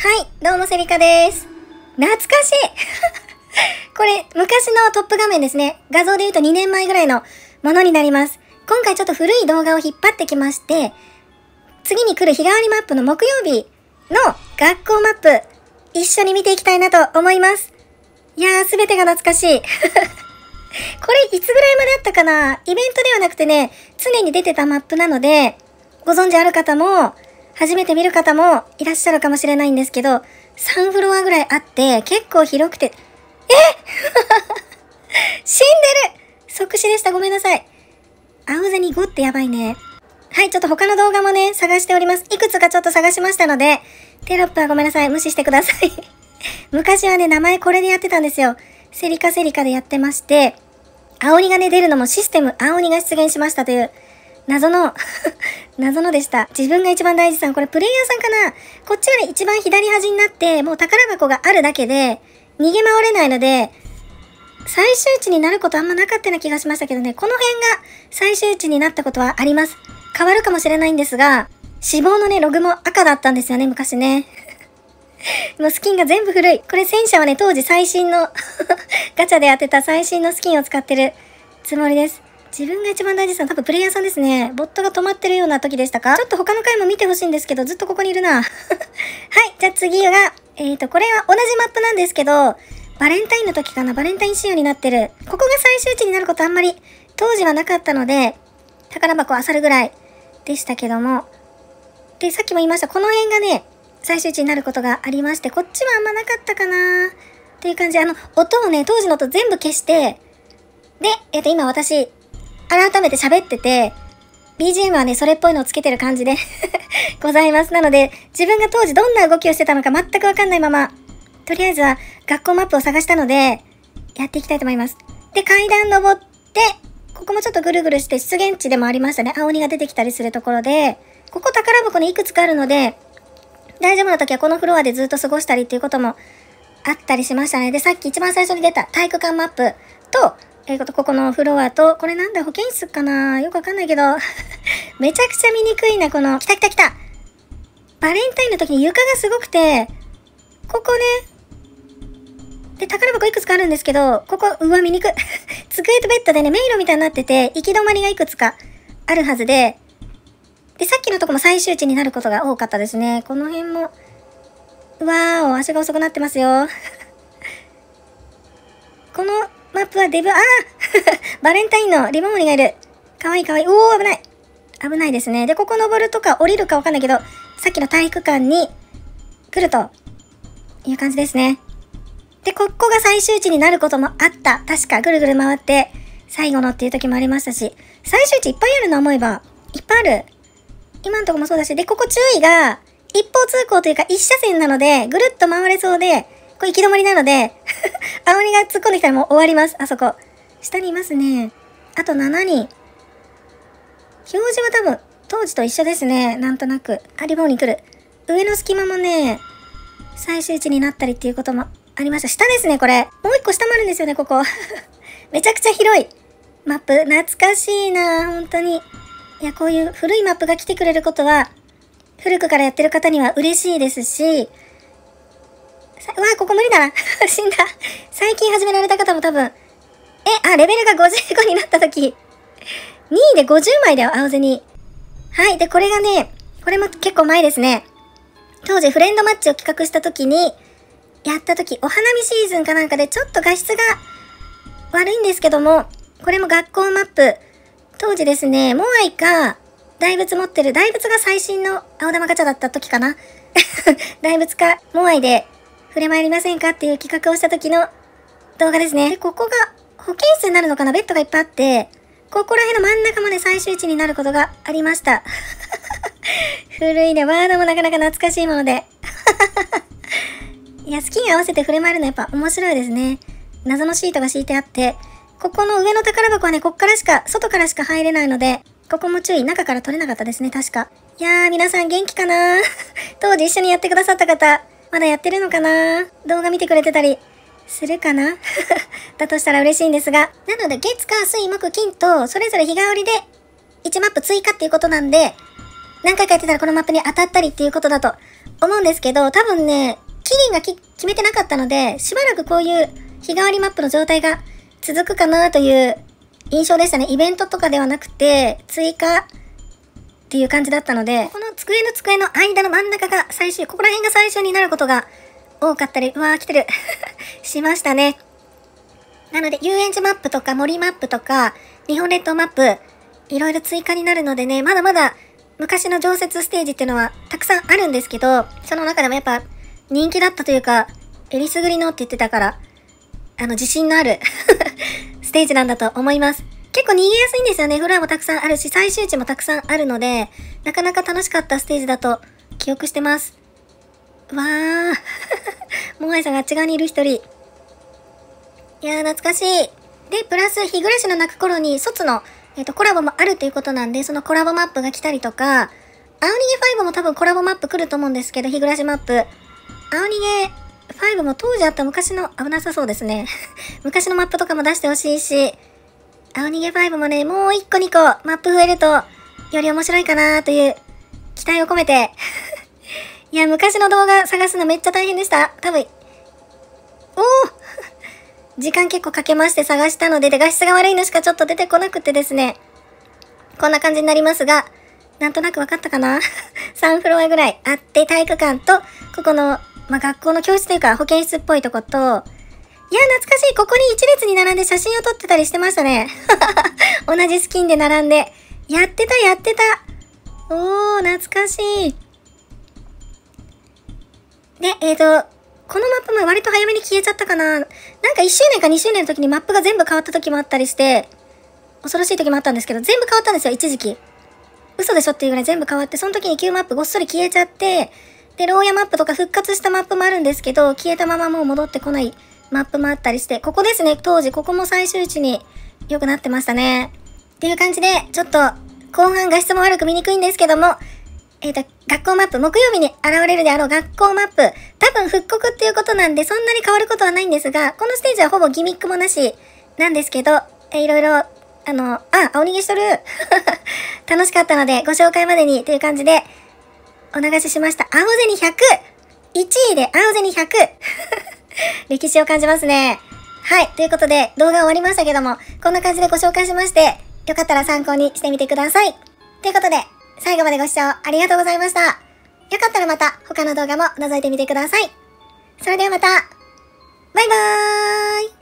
はい、どうもセリカです。懐かしい これ、昔のトップ画面ですね。画像で言うと2年前ぐらいのものになります。今回ちょっと古い動画を引っ張ってきまして、次に来る日替わりマップの木曜日の学校マップ、一緒に見ていきたいなと思います。いやー、すべてが懐かしい。これ、いつぐらいまであったかなイベントではなくてね、常に出てたマップなので、ご存知ある方も、初めて見る方もいらっしゃるかもしれないんですけど、3フロアぐらいあって、結構広くて、え 死んでる即死でした。ごめんなさい。青ゼニ5ってやばいね。はい、ちょっと他の動画もね、探しております。いくつかちょっと探しましたので、テロップはごめんなさい。無視してください 昔はね、名前これでやってたんですよ。セリカセリカでやってまして、青鬼がね、出るのもシステム青鬼が出現しましたという、謎の 謎のでした。自分が一番大事さん、これプレイヤーさんかなこっちよね、一番左端になって、もう宝箱があるだけで、逃げ回れないので、最終値になることあんまなかったような気がしましたけどね、この辺が最終値になったことはあります。変わるかもしれないんですが、死亡のね、ログも赤だったんですよね、昔ね。もうスキンが全部古い。これ戦車はね、当時最新の ガチャで当てた最新のスキンを使ってるつもりです。自分が一番大事さん、多分プレイヤーさんですね。ボットが止まってるような時でしたかちょっと他の回も見てほしいんですけど、ずっとここにいるな。はい、じゃあ次は、えっ、ー、と、これは同じマップなんですけど、バレンタインの時かな、バレンタイン仕様になってる。ここが最終地になることあんまり当時はなかったので、宝箱あさるぐらいでしたけども。で、さっきも言いました、この辺がね、最終地になることがありまして、こっちはあんまなかったかなっていう感じあの、音をね、当時の音全部消して、で、えっ、ー、と、今私、改めて喋ってて、BGM はね、それっぽいのをつけてる感じで ございます。なので、自分が当時どんな動きをしてたのか全くわかんないまま、とりあえずは学校マップを探したので、やっていきたいと思います。で、階段登って、ここもちょっとぐるぐるして出現地でもありましたね。青鬼が出てきたりするところで、ここ宝箱にいくつかあるので、大丈夫な時はこのフロアでずっと過ごしたりっていうこともあったりしましたね。で、さっき一番最初に出た体育館マップと、えー、と、ここのフロアと、これなんだ、保健室かなよくわかんないけど、めちゃくちゃ見にくいな、この、来た来た来たバレンタインの時に床がすごくて、ここね、で、宝箱いくつかあるんですけど、ここ、うわ、見にくい。机とベッドでね、迷路みたいになってて、行き止まりがいくつかあるはずで、で、さっきのとこも最終値になることが多かったですね。この辺も、うわーお、足が遅くなってますよ。マップはデブ、ああ バレンタインのリボモリがいる。かわいいかわいい。おお、危ない。危ないですね。で、ここ登るとか降りるかわかんないけど、さっきの体育館に来るという感じですね。で、ここが最終地になることもあった。確か、ぐるぐる回って、最後のっていう時もありましたし、最終地いっぱいあるな、思えば、いっぱいある。今んとこもそうだし、で、ここ注意が、一方通行というか一車線なので、ぐるっと回れそうで、これ行き止まりなので 青鬼が突っ込んできたらもう終わります。あそこ。下にいますね。あと7人。表示は多分、当時と一緒ですね。なんとなく。あ、リボンに来る。上の隙間もね、最終値になったりっていうこともありました。下ですね、これ。もう一個下もあるんですよね、ここ。めちゃくちゃ広い。マップ、懐かしいな本当に。いや、こういう古いマップが来てくれることは、古くからやってる方には嬉しいですし、うわここ無理だな。死んだ。最近始められた方も多分。え、あ、レベルが55になった時。2位で50枚だよ、青銭。はい。で、これがね、これも結構前ですね。当時フレンドマッチを企画した時に、やった時、お花見シーズンかなんかでちょっと画質が悪いんですけども、これも学校マップ。当時ですね、モアイか、大仏持ってる、大仏が最新の青玉ガチャだった時かな。大仏か、モアイで触れ参りませんかっていう企画をした時の動画ですね。で、ここが保健室になるのかなベッドがいっぱいあって、ここら辺の真ん中まで最終値になることがありました。古いね。ワードもなかなか懐かしいもので。いや、好きに合わせて触れ回るのやっぱ面白いですね。謎のシートが敷いてあって、ここの上の宝箱はね、こっからしか、外からしか入れないので、ここも注意、中から取れなかったですね、確か。いやー、皆さん元気かな 当時一緒にやってくださった方、まだやってるのかな動画見てくれてたりするかな だとしたら嬉しいんですが。なので月、火、水、木、金と、それぞれ日替わりで1マップ追加っていうことなんで、何回かやってたらこのマップに当たったりっていうことだと思うんですけど、多分ね、期限が決めてなかったので、しばらくこういう日替わりマップの状態が続くかなという印象でしたね。イベントとかではなくて、追加っていう感じだったので、この机の机の間の真ん中が最終、ここら辺が最初になることが多かったり、うわー来てる しましたね。なので、遊園地マップとか森マップとか、日本列島マップ、いろいろ追加になるのでね、まだまだ昔の常設ステージっていうのはたくさんあるんですけど、その中でもやっぱ人気だったというか、えりすぐりのって言ってたから、あの、自信のある ステージなんだと思います。結構逃げやすいんですよね。フロアもたくさんあるし、最終値もたくさんあるので、なかなか楽しかったステージだと記憶してます。わー。モアイさんがあっち側にいる一人。いやー、懐かしい。で、プラス、日暮らしの泣く頃に、卒の、えっ、ー、と、コラボもあるということなんで、そのコラボマップが来たりとか、青逃げ5も多分コラボマップ来ると思うんですけど、日暮らしマップ。青逃げ5も当時あった昔の、危なさそうですね。昔のマップとかも出してほしいし、青逃げ5もね、もう1個2個マップ増えると、より面白いかなという期待を込めて いや、昔の動画探すのめっちゃ大変でした。多分、おお時間結構かけまして探したので、で、画質が悪いのしかちょっと出てこなくてですね。こんな感じになりますが、なんとなく分かったかな3 フロアぐらいあって体育館とここの、まあ、学校の教室というか保健室っぽいとこといや、懐かしい。ここに一列に並んで写真を撮ってたりしてましたね。同じスキンで並んで。やってた、やってた。おー、懐かしい。で、えっ、ー、と、このマップも割と早めに消えちゃったかな。なんか1周年か2周年の時にマップが全部変わった時もあったりして、恐ろしい時もあったんですけど、全部変わったんですよ、一時期。嘘でしょっていうぐらい全部変わって、その時に旧マップごっそり消えちゃって、で、牢屋マップとか復活したマップもあるんですけど、消えたままもう戻ってこないマップもあったりして、ここですね、当時、ここも最終値に良くなってましたね。っていう感じで、ちょっと、後半画質も悪く見にくいんですけども、えっ、ー、と、学校マップ、木曜日に現れるであろう学校マップ、多分復刻っていうことなんで、そんなに変わることはないんですが、このステージはほぼギミックもなしなんですけど、えー、いろいろ、あの、あ、青逃げしとる 楽しかったので、ご紹介までにという感じで、お流ししました。青銭 100!1 位で青銭 100! 歴史を感じますね。はい。ということで、動画終わりましたけども、こんな感じでご紹介しまして、よかったら参考にしてみてください。ということで、最後までご視聴ありがとうございました。よかったらまた他の動画も覗いてみてください。それではまた、バイバーイ